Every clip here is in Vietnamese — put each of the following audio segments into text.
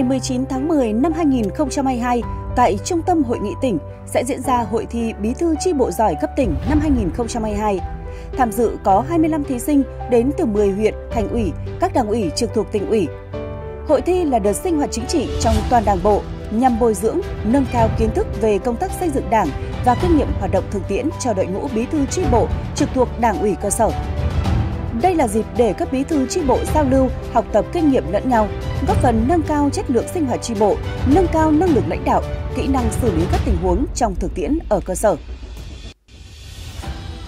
ngày 19 tháng 10 năm 2022, tại Trung tâm Hội nghị tỉnh sẽ diễn ra hội thi Bí thư chi bộ giỏi cấp tỉnh năm 2022. Tham dự có 25 thí sinh đến từ 10 huyện, thành ủy, các đảng ủy trực thuộc tỉnh ủy. Hội thi là đợt sinh hoạt chính trị trong toàn đảng bộ nhằm bồi dưỡng, nâng cao kiến thức về công tác xây dựng đảng và kinh nghiệm hoạt động thực tiễn cho đội ngũ bí thư chi bộ trực thuộc đảng ủy cơ sở. Đây là dịp để các bí thư tri bộ giao lưu, học tập kinh nghiệm lẫn nhau, góp phần nâng cao chất lượng sinh hoạt tri bộ, nâng cao năng lực lãnh đạo, kỹ năng xử lý các tình huống trong thực tiễn ở cơ sở.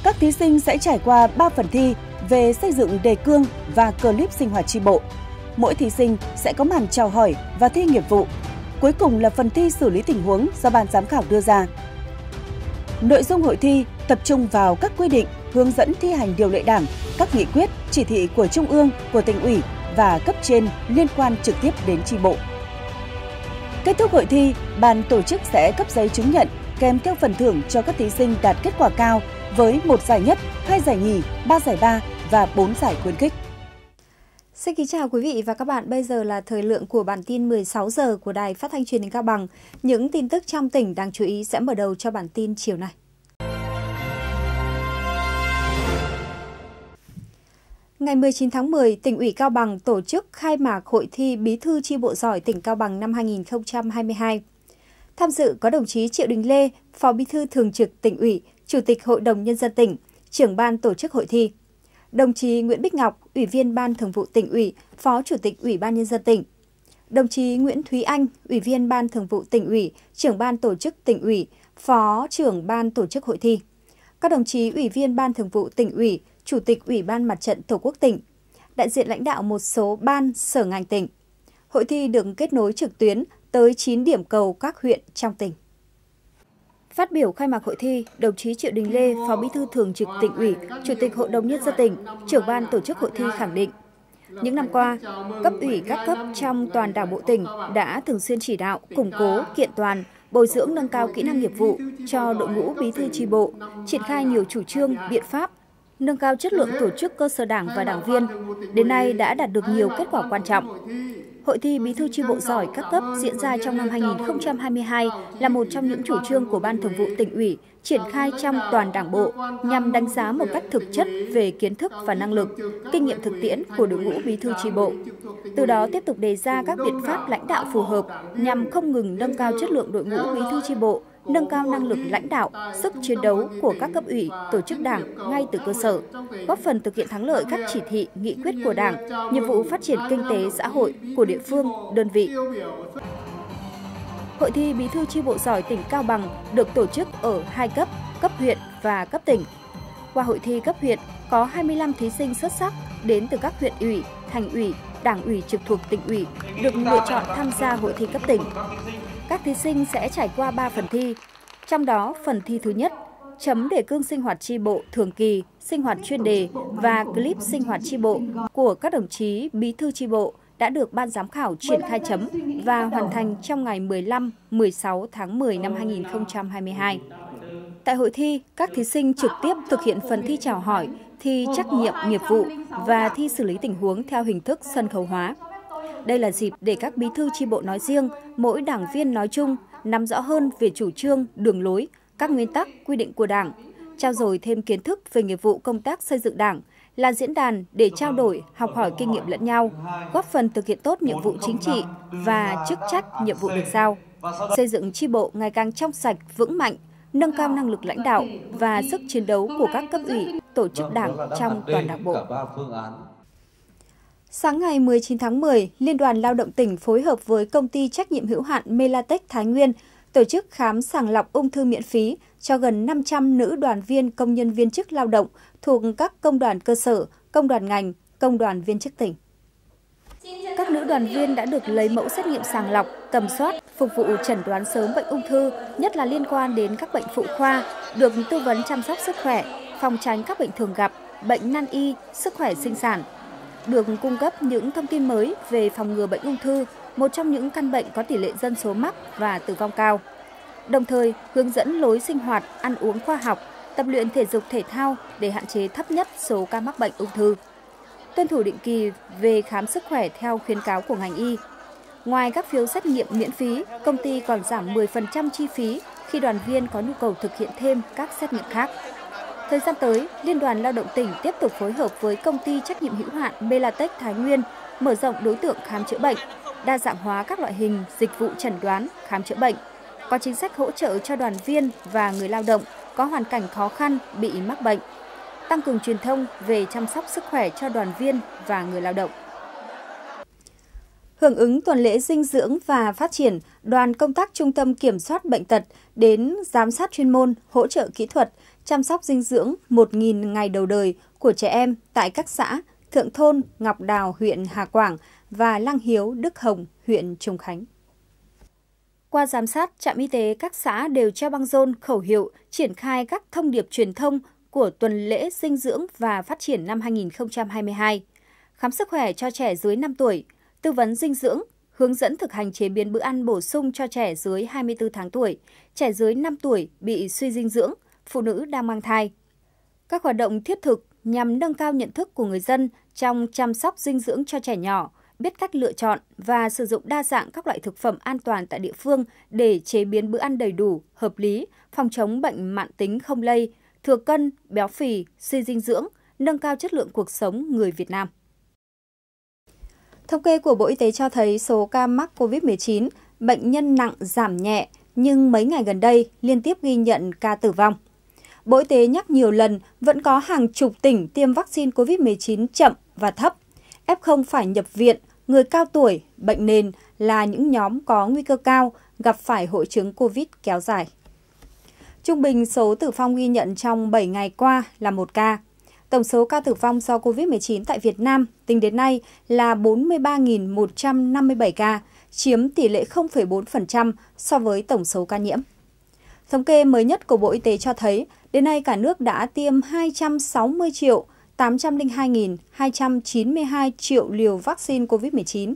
Các thí sinh sẽ trải qua 3 phần thi về xây dựng đề cương và clip sinh hoạt tri bộ. Mỗi thí sinh sẽ có màn chào hỏi và thi nghiệp vụ. Cuối cùng là phần thi xử lý tình huống do ban giám khảo đưa ra. Nội dung hội thi tập trung vào các quy định hướng dẫn thi hành điều lệ đảng, các nghị quyết, chỉ thị của Trung ương, của tỉnh ủy và cấp trên liên quan trực tiếp đến tri bộ. Kết thúc hội thi, ban tổ chức sẽ cấp giấy chứng nhận kèm theo phần thưởng cho các thí sinh đạt kết quả cao với một giải nhất, hai giải nhì, ba giải ba và bốn giải khuyến khích. Xin kính chào quý vị và các bạn. Bây giờ là thời lượng của bản tin 16 giờ của Đài Phát thanh Truyền hình Cao Bằng. Những tin tức trong tỉnh đáng chú ý sẽ mở đầu cho bản tin chiều nay. Ngày 19 tháng 10, tỉnh ủy Cao Bằng tổ chức khai mạc hội thi Bí thư chi bộ giỏi tỉnh Cao Bằng năm 2022. Tham dự có đồng chí Triệu Đình Lê, Phó Bí thư Thường trực tỉnh ủy, Chủ tịch Hội đồng Nhân dân tỉnh, trưởng ban tổ chức hội thi. Đồng chí Nguyễn Bích Ngọc, Ủy viên Ban Thường vụ tỉnh ủy, Phó Chủ tịch Ủy ban Nhân dân tỉnh. Đồng chí Nguyễn Thúy Anh, Ủy viên Ban Thường vụ tỉnh ủy, trưởng ban tổ chức tỉnh ủy, Phó trưởng ban tổ chức hội thi các đồng chí Ủy viên Ban Thường vụ tỉnh ủy, Chủ tịch Ủy ban Mặt trận Tổ quốc tỉnh, đại diện lãnh đạo một số ban, sở ngành tỉnh. Hội thi được kết nối trực tuyến tới 9 điểm cầu các huyện trong tỉnh. Phát biểu khai mạc hội thi, đồng chí Triệu Đình Lê, Phó Bí thư Thường trực tỉnh ủy, Chủ tịch Hội đồng Nhân dân tỉnh, trưởng ban tổ chức hội thi khẳng định, những năm qua, cấp ủy các cấp trong toàn đảng bộ tỉnh đã thường xuyên chỉ đạo, củng cố, kiện toàn, bồi dưỡng nâng cao kỹ năng nghiệp vụ cho đội ngũ bí thư tri bộ, triển khai nhiều chủ trương, biện pháp, nâng cao chất lượng tổ chức cơ sở đảng và đảng viên, đến nay đã đạt được nhiều kết quả quan trọng. Hội thi Bí thư tri bộ giỏi các cấp diễn ra trong năm 2022 là một trong những chủ trương của Ban Thường vụ tỉnh ủy triển khai trong toàn Đảng bộ nhằm đánh giá một cách thực chất về kiến thức và năng lực, kinh nghiệm thực tiễn của đội ngũ bí thư tri bộ. Từ đó tiếp tục đề ra các biện pháp lãnh đạo phù hợp nhằm không ngừng nâng cao chất lượng đội ngũ bí thư tri bộ, nâng cao năng lực lãnh đạo, sức chiến đấu của các cấp ủy, tổ chức đảng ngay từ cơ sở, góp phần thực hiện thắng lợi các chỉ thị, nghị quyết của đảng, nhiệm vụ phát triển kinh tế xã hội của địa phương, đơn vị. Hội thi Bí thư chi bộ giỏi tỉnh Cao Bằng được tổ chức ở hai cấp, cấp huyện và cấp tỉnh. Qua hội thi cấp huyện, có 25 thí sinh xuất sắc đến từ các huyện ủy, thành ủy, đảng ủy trực thuộc tỉnh ủy được lựa chọn tham gia hội thi cấp tỉnh các thí sinh sẽ trải qua 3 phần thi. Trong đó, phần thi thứ nhất, chấm đề cương sinh hoạt tri bộ thường kỳ, sinh hoạt chuyên đề và clip sinh hoạt tri bộ của các đồng chí bí thư tri bộ đã được ban giám khảo triển khai chấm và hoàn thành trong ngày 15, 16 tháng 10 năm 2022. Tại hội thi, các thí sinh trực tiếp thực hiện phần thi chào hỏi, thi trắc nghiệm nghiệp vụ và thi xử lý tình huống theo hình thức sân khấu hóa. Đây là dịp để các bí thư tri bộ nói riêng, mỗi đảng viên nói chung nắm rõ hơn về chủ trương, đường lối, các nguyên tắc, quy định của Đảng, trao dồi thêm kiến thức về nghiệp vụ công tác xây dựng Đảng, là diễn đàn để trao đổi, học hỏi kinh nghiệm lẫn nhau, góp phần thực hiện tốt nhiệm vụ chính trị và chức trách nhiệm vụ được giao, xây dựng tri bộ ngày càng trong sạch, vững mạnh, nâng cao năng lực lãnh đạo và sức chiến đấu của các cấp ủy, tổ chức đảng trong toàn đảng bộ. Sáng ngày 19 tháng 10, Liên đoàn Lao động tỉnh phối hợp với công ty trách nhiệm hữu hạn Melatech Thái Nguyên tổ chức khám sàng lọc ung thư miễn phí cho gần 500 nữ đoàn viên công nhân viên chức lao động thuộc các công đoàn cơ sở, công đoàn ngành, công đoàn viên chức tỉnh. Các nữ đoàn viên đã được lấy mẫu xét nghiệm sàng lọc, tầm soát, phục vụ chẩn đoán sớm bệnh ung thư, nhất là liên quan đến các bệnh phụ khoa, được tư vấn chăm sóc sức khỏe, phòng tránh các bệnh thường gặp, bệnh nan y, sức khỏe sinh sản, được cung cấp những thông tin mới về phòng ngừa bệnh ung thư, một trong những căn bệnh có tỷ lệ dân số mắc và tử vong cao. Đồng thời, hướng dẫn lối sinh hoạt, ăn uống khoa học, tập luyện thể dục thể thao để hạn chế thấp nhất số ca mắc bệnh ung thư. Tuân thủ định kỳ về khám sức khỏe theo khuyến cáo của ngành y. Ngoài các phiếu xét nghiệm miễn phí, công ty còn giảm 10% chi phí khi đoàn viên có nhu cầu thực hiện thêm các xét nghiệm khác. Thời gian tới, Liên đoàn Lao động tỉnh tiếp tục phối hợp với công ty trách nhiệm hữu hạn Melatech Thái Nguyên mở rộng đối tượng khám chữa bệnh, đa dạng hóa các loại hình dịch vụ chẩn đoán, khám chữa bệnh, có chính sách hỗ trợ cho đoàn viên và người lao động có hoàn cảnh khó khăn bị mắc bệnh, tăng cường truyền thông về chăm sóc sức khỏe cho đoàn viên và người lao động. Hưởng ứng tuần lễ dinh dưỡng và phát triển, đoàn công tác Trung tâm Kiểm soát Bệnh tật đến giám sát chuyên môn, hỗ trợ kỹ thuật, chăm sóc dinh dưỡng 1.000 ngày đầu đời của trẻ em tại các xã Thượng Thôn, Ngọc Đào, huyện Hà Quảng và Lăng Hiếu, Đức Hồng, huyện Trùng Khánh. Qua giám sát, trạm y tế các xã đều treo băng rôn, khẩu hiệu, triển khai các thông điệp truyền thông của tuần lễ dinh dưỡng và phát triển năm 2022. Khám sức khỏe cho trẻ dưới 5 tuổi, tư vấn dinh dưỡng, hướng dẫn thực hành chế biến bữa ăn bổ sung cho trẻ dưới 24 tháng tuổi, trẻ dưới 5 tuổi bị suy dinh dưỡng, phụ nữ đang mang thai. Các hoạt động thiết thực nhằm nâng cao nhận thức của người dân trong chăm sóc dinh dưỡng cho trẻ nhỏ, biết cách lựa chọn và sử dụng đa dạng các loại thực phẩm an toàn tại địa phương để chế biến bữa ăn đầy đủ, hợp lý, phòng chống bệnh mạn tính không lây, thừa cân, béo phì, suy dinh dưỡng, nâng cao chất lượng cuộc sống người Việt Nam. Thống kê của Bộ Y tế cho thấy số ca mắc COVID-19, bệnh nhân nặng giảm nhẹ, nhưng mấy ngày gần đây liên tiếp ghi nhận ca tử vong. Bộ Y tế nhắc nhiều lần vẫn có hàng chục tỉnh tiêm vaccine COVID-19 chậm và thấp. F0 phải nhập viện, người cao tuổi, bệnh nền là những nhóm có nguy cơ cao gặp phải hội chứng COVID kéo dài. Trung bình số tử vong ghi nhận trong 7 ngày qua là 1 ca. Tổng số ca tử vong do COVID-19 tại Việt Nam tính đến nay là 43.157 ca, chiếm tỷ lệ 0,4% so với tổng số ca nhiễm. Thống kê mới nhất của Bộ Y tế cho thấy Đến nay, cả nước đã tiêm 260 triệu 802.292 triệu liều vaccine COVID-19.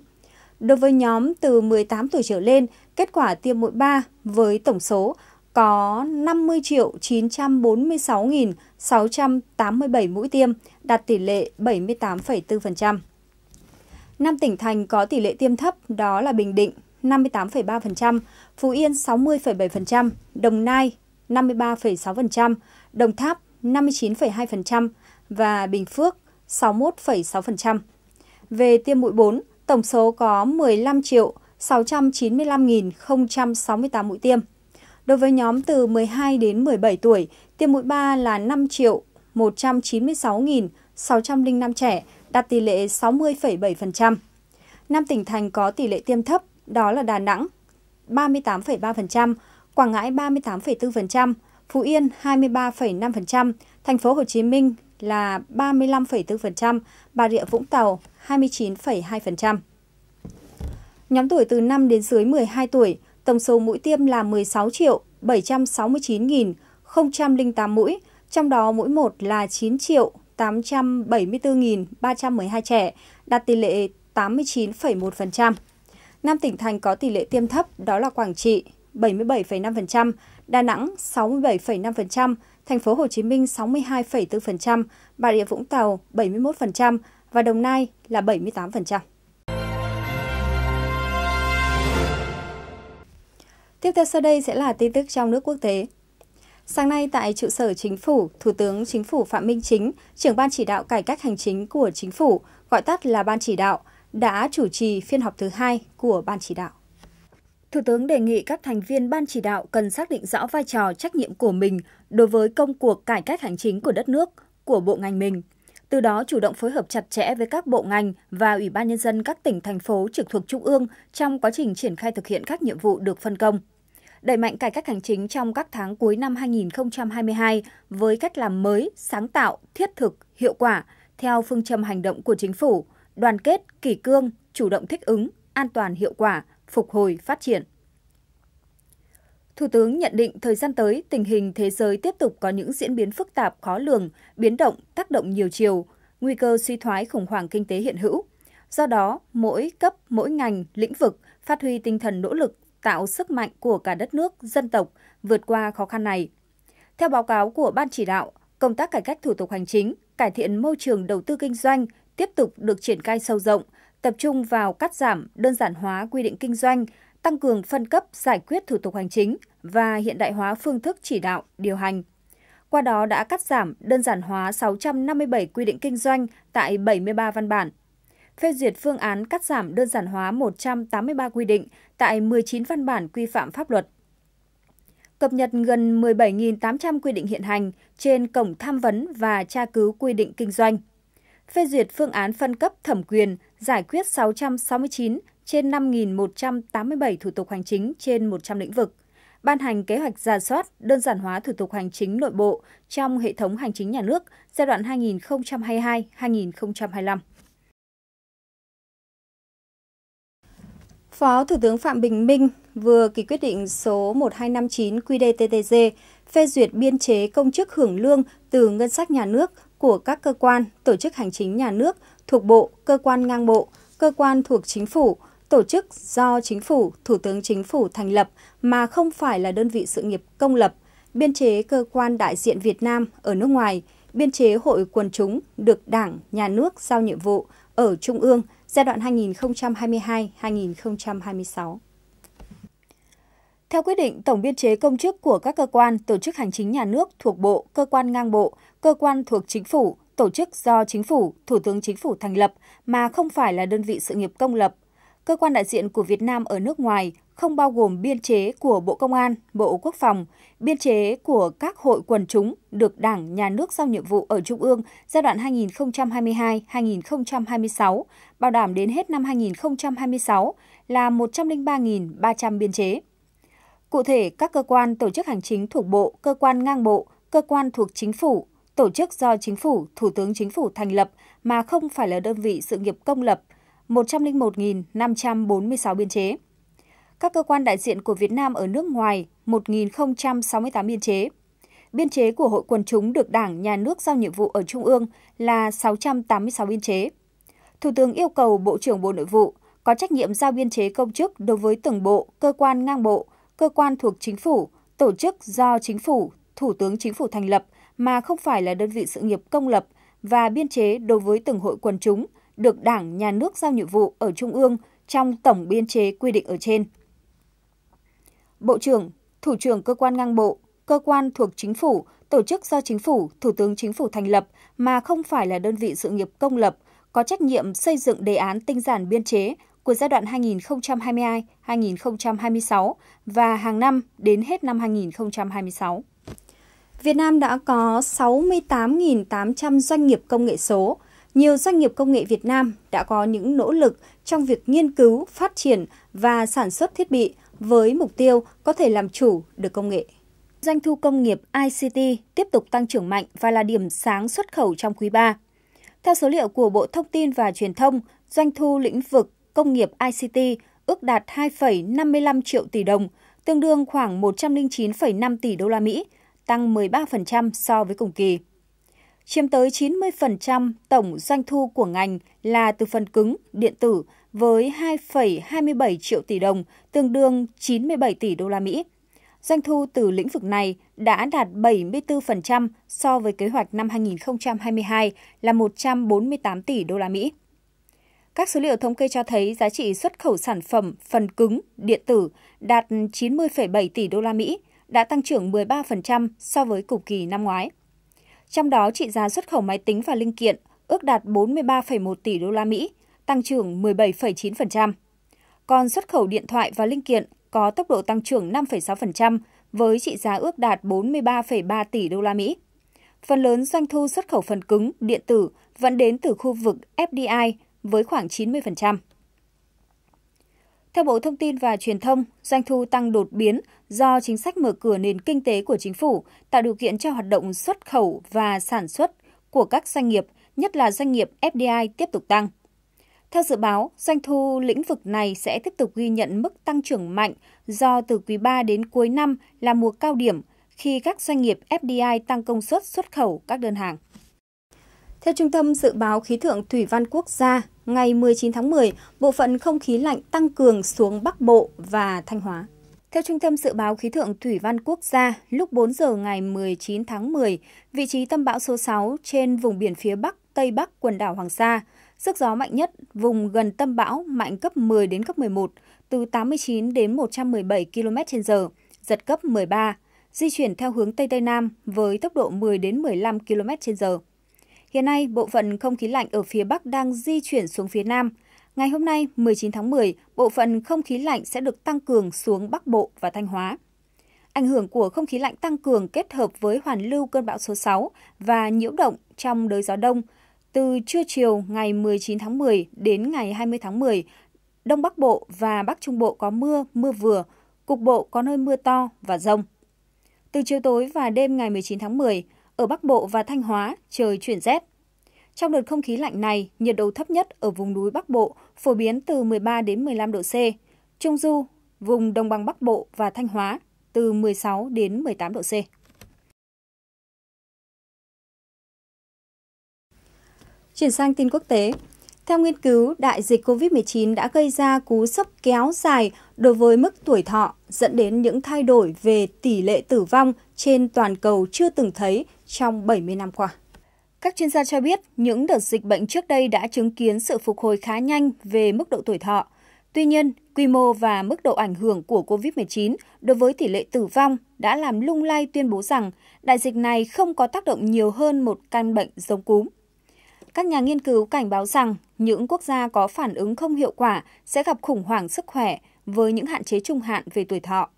Đối với nhóm từ 18 tuổi trở lên, kết quả tiêm mũi 3 với tổng số có 50 triệu 946.687 mũi tiêm, đạt tỷ lệ 78,4%. Năm tỉnh thành có tỷ lệ tiêm thấp đó là Bình Định 58,3%, Phú Yên 60,7%, Đồng Nai 53,6%, Đồng Tháp 59,2% và Bình Phước 61,6%. Về tiêm mũi 4, tổng số có 15 triệu 695.068 mũi tiêm. Đối với nhóm từ 12 đến 17 tuổi, tiêm mũi 3 là 5 triệu 196.605 trẻ, đạt tỷ lệ 60,7%. Năm tỉnh thành có tỷ lệ tiêm thấp, đó là Đà Nẵng 38,3%, Quảng Ngãi 38,4%, Phú Yên 23,5%, Thành phố Hồ Chí Minh là 35,4%, Bà Rịa Vũng Tàu 29,2%. Nhóm tuổi từ 5 đến dưới 12 tuổi, tổng số mũi tiêm là 16 triệu 769.008 mũi, trong đó mũi 1 là 9 triệu 874.312 trẻ, đạt tỷ lệ 89,1%. Năm tỉnh thành có tỷ lệ tiêm thấp đó là Quảng Trị 77,5%, Đà Nẵng 67,5%, Thành phố Hồ Chí Minh 62,4%, Bà Rịa Vũng Tàu 71% và Đồng Nai là 78%. Tiếp theo sau đây sẽ là tin tức trong nước quốc tế. Sáng nay tại trụ sở chính phủ, Thủ tướng Chính phủ Phạm Minh Chính, trưởng ban chỉ đạo cải cách hành chính của chính phủ, gọi tắt là ban chỉ đạo, đã chủ trì phiên họp thứ hai của ban chỉ đạo. Thủ tướng đề nghị các thành viên ban chỉ đạo cần xác định rõ vai trò trách nhiệm của mình đối với công cuộc cải cách hành chính của đất nước, của bộ ngành mình. Từ đó chủ động phối hợp chặt chẽ với các bộ ngành và Ủy ban nhân dân các tỉnh thành phố trực thuộc trung ương trong quá trình triển khai thực hiện các nhiệm vụ được phân công. Đẩy mạnh cải cách hành chính trong các tháng cuối năm 2022 với cách làm mới, sáng tạo, thiết thực, hiệu quả theo phương châm hành động của chính phủ, đoàn kết, kỷ cương, chủ động thích ứng, an toàn hiệu quả – phục hồi, phát triển. Thủ tướng nhận định thời gian tới, tình hình thế giới tiếp tục có những diễn biến phức tạp, khó lường, biến động, tác động nhiều chiều, nguy cơ suy thoái khủng hoảng kinh tế hiện hữu. Do đó, mỗi cấp, mỗi ngành, lĩnh vực phát huy tinh thần nỗ lực tạo sức mạnh của cả đất nước, dân tộc vượt qua khó khăn này. Theo báo cáo của Ban chỉ đạo, công tác cải cách thủ tục hành chính, cải thiện môi trường đầu tư kinh doanh tiếp tục được triển khai sâu rộng, tập trung vào cắt giảm, đơn giản hóa quy định kinh doanh, tăng cường phân cấp giải quyết thủ tục hành chính và hiện đại hóa phương thức chỉ đạo, điều hành. Qua đó đã cắt giảm, đơn giản hóa 657 quy định kinh doanh tại 73 văn bản. Phê duyệt phương án cắt giảm đơn giản hóa 183 quy định tại 19 văn bản quy phạm pháp luật. Cập nhật gần 17.800 quy định hiện hành trên cổng tham vấn và tra cứu quy định kinh doanh phê duyệt phương án phân cấp thẩm quyền giải quyết 669 trên 5.187 thủ tục hành chính trên 100 lĩnh vực, ban hành kế hoạch giả soát, đơn giản hóa thủ tục hành chính nội bộ trong hệ thống hành chính nhà nước giai đoạn 2022-2025. Phó Thủ tướng Phạm Bình Minh vừa ký quyết định số 1259 QĐ-TTG phê duyệt biên chế công chức hưởng lương từ ngân sách nhà nước của các cơ quan, tổ chức hành chính nhà nước thuộc bộ, cơ quan ngang bộ, cơ quan thuộc chính phủ, tổ chức do chính phủ, thủ tướng chính phủ thành lập mà không phải là đơn vị sự nghiệp công lập, biên chế cơ quan đại diện Việt Nam ở nước ngoài, biên chế hội quần chúng được Đảng, Nhà nước giao nhiệm vụ ở Trung ương giai đoạn 2022-2026. Theo quyết định, tổng biên chế công chức của các cơ quan, tổ chức hành chính nhà nước thuộc bộ, cơ quan ngang bộ, cơ quan thuộc chính phủ, tổ chức do chính phủ, thủ tướng chính phủ thành lập mà không phải là đơn vị sự nghiệp công lập. Cơ quan đại diện của Việt Nam ở nước ngoài không bao gồm biên chế của Bộ Công an, Bộ Quốc phòng, biên chế của các hội quần chúng được Đảng, Nhà nước giao nhiệm vụ ở Trung ương giai đoạn 2022-2026, bảo đảm đến hết năm 2026 là 103.300 biên chế. Cụ thể, các cơ quan tổ chức hành chính thuộc bộ, cơ quan ngang bộ, cơ quan thuộc chính phủ, tổ chức do chính phủ, thủ tướng chính phủ thành lập mà không phải là đơn vị sự nghiệp công lập, 101.546 biên chế. Các cơ quan đại diện của Việt Nam ở nước ngoài, 1.068 biên chế. Biên chế của hội quần chúng được Đảng, Nhà nước giao nhiệm vụ ở Trung ương là 686 biên chế. Thủ tướng yêu cầu Bộ trưởng Bộ Nội vụ có trách nhiệm giao biên chế công chức đối với từng bộ, cơ quan ngang bộ, cơ quan thuộc chính phủ, tổ chức do chính phủ, thủ tướng chính phủ thành lập mà không phải là đơn vị sự nghiệp công lập và biên chế đối với từng hội quần chúng được Đảng, Nhà nước giao nhiệm vụ ở Trung ương trong tổng biên chế quy định ở trên. Bộ trưởng, Thủ trưởng cơ quan ngang bộ, cơ quan thuộc chính phủ, tổ chức do chính phủ, thủ tướng chính phủ thành lập mà không phải là đơn vị sự nghiệp công lập, có trách nhiệm xây dựng đề án tinh giản biên chế, của giai đoạn 2022-2026 và hàng năm đến hết năm 2026. Việt Nam đã có 68.800 doanh nghiệp công nghệ số. Nhiều doanh nghiệp công nghệ Việt Nam đã có những nỗ lực trong việc nghiên cứu, phát triển và sản xuất thiết bị với mục tiêu có thể làm chủ được công nghệ. Doanh thu công nghiệp ICT tiếp tục tăng trưởng mạnh và là điểm sáng xuất khẩu trong quý 3. Theo số liệu của Bộ Thông tin và Truyền thông, doanh thu lĩnh vực công nghiệp ICT ước đạt 2,55 triệu tỷ đồng, tương đương khoảng 109,5 tỷ đô la Mỹ, tăng 13% so với cùng kỳ. Chiếm tới 90% tổng doanh thu của ngành là từ phần cứng, điện tử với 2,27 triệu tỷ đồng, tương đương 97 tỷ đô la Mỹ. Doanh thu từ lĩnh vực này đã đạt 74% so với kế hoạch năm 2022 là 148 tỷ đô la Mỹ. Các số liệu thống kê cho thấy giá trị xuất khẩu sản phẩm phần cứng điện tử đạt 90,7 tỷ đô la Mỹ, đã tăng trưởng 13% so với cùng kỳ năm ngoái. Trong đó, trị giá xuất khẩu máy tính và linh kiện ước đạt 43,1 tỷ đô la Mỹ, tăng trưởng 17,9%. Còn xuất khẩu điện thoại và linh kiện có tốc độ tăng trưởng 5,6% với trị giá ước đạt 43,3 tỷ đô la Mỹ. Phần lớn doanh thu xuất khẩu phần cứng, điện tử vẫn đến từ khu vực FDI với khoảng 90%. Theo Bộ Thông tin và Truyền thông, doanh thu tăng đột biến do chính sách mở cửa nền kinh tế của chính phủ, tạo điều kiện cho hoạt động xuất khẩu và sản xuất của các doanh nghiệp, nhất là doanh nghiệp FDI tiếp tục tăng. Theo dự báo, doanh thu lĩnh vực này sẽ tiếp tục ghi nhận mức tăng trưởng mạnh do từ quý 3 đến cuối năm là mùa cao điểm khi các doanh nghiệp FDI tăng công suất xuất khẩu các đơn hàng. Theo Trung tâm Dự báo Khí tượng Thủy văn Quốc gia, ngày 19 tháng 10, bộ phận không khí lạnh tăng cường xuống Bắc Bộ và Thanh Hóa. Theo Trung tâm Dự báo Khí tượng Thủy văn Quốc gia, lúc 4 giờ ngày 19 tháng 10, vị trí tâm bão số 6 trên vùng biển phía Bắc, Tây Bắc quần đảo Hoàng Sa, sức gió mạnh nhất vùng gần tâm bão mạnh cấp 10 đến cấp 11, từ 89 đến 117 km/h, giật cấp 13, di chuyển theo hướng Tây Tây Nam với tốc độ 10 đến 15 km/h. Hiện nay, bộ phận không khí lạnh ở phía Bắc đang di chuyển xuống phía Nam. Ngày hôm nay, 19 tháng 10, bộ phận không khí lạnh sẽ được tăng cường xuống Bắc Bộ và Thanh Hóa. Ảnh hưởng của không khí lạnh tăng cường kết hợp với hoàn lưu cơn bão số 6 và nhiễu động trong đới gió đông từ trưa chiều ngày 19 tháng 10 đến ngày 20 tháng 10, Đông Bắc Bộ và Bắc Trung Bộ có mưa, mưa vừa, cục bộ có nơi mưa to và rông. Từ chiều tối và đêm ngày 19 tháng 10, ở Bắc Bộ và Thanh Hóa, trời chuyển rét. Trong đợt không khí lạnh này, nhiệt độ thấp nhất ở vùng núi Bắc Bộ phổ biến từ 13 đến 15 độ C, Trung Du, vùng Đồng bằng Bắc Bộ và Thanh Hóa từ 16 đến 18 độ C. Chuyển sang tin quốc tế. Theo nghiên cứu, đại dịch COVID-19 đã gây ra cú sốc kéo dài đối với mức tuổi thọ, dẫn đến những thay đổi về tỷ lệ tử vong trên toàn cầu chưa từng thấy trong 70 năm qua. Các chuyên gia cho biết, những đợt dịch bệnh trước đây đã chứng kiến sự phục hồi khá nhanh về mức độ tuổi thọ. Tuy nhiên, quy mô và mức độ ảnh hưởng của COVID-19 đối với tỷ lệ tử vong đã làm lung lay tuyên bố rằng đại dịch này không có tác động nhiều hơn một căn bệnh giống cúm. Các nhà nghiên cứu cảnh báo rằng những quốc gia có phản ứng không hiệu quả sẽ gặp khủng hoảng sức khỏe với những hạn chế trung hạn về tuổi thọ.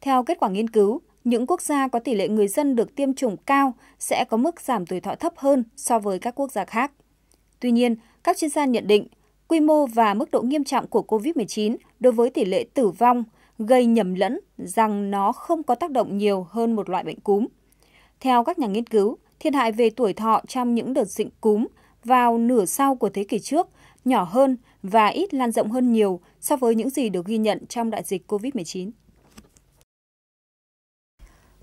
Theo kết quả nghiên cứu, những quốc gia có tỷ lệ người dân được tiêm chủng cao sẽ có mức giảm tuổi thọ thấp hơn so với các quốc gia khác. Tuy nhiên, các chuyên gia nhận định, quy mô và mức độ nghiêm trọng của COVID-19 đối với tỷ lệ tử vong gây nhầm lẫn rằng nó không có tác động nhiều hơn một loại bệnh cúm. Theo các nhà nghiên cứu, thiệt hại về tuổi thọ trong những đợt dịch cúm vào nửa sau của thế kỷ trước nhỏ hơn và ít lan rộng hơn nhiều so với những gì được ghi nhận trong đại dịch COVID-19.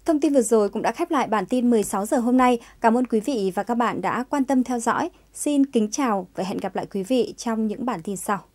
Thông tin vừa rồi cũng đã khép lại bản tin 16 giờ hôm nay. Cảm ơn quý vị và các bạn đã quan tâm theo dõi. Xin kính chào và hẹn gặp lại quý vị trong những bản tin sau.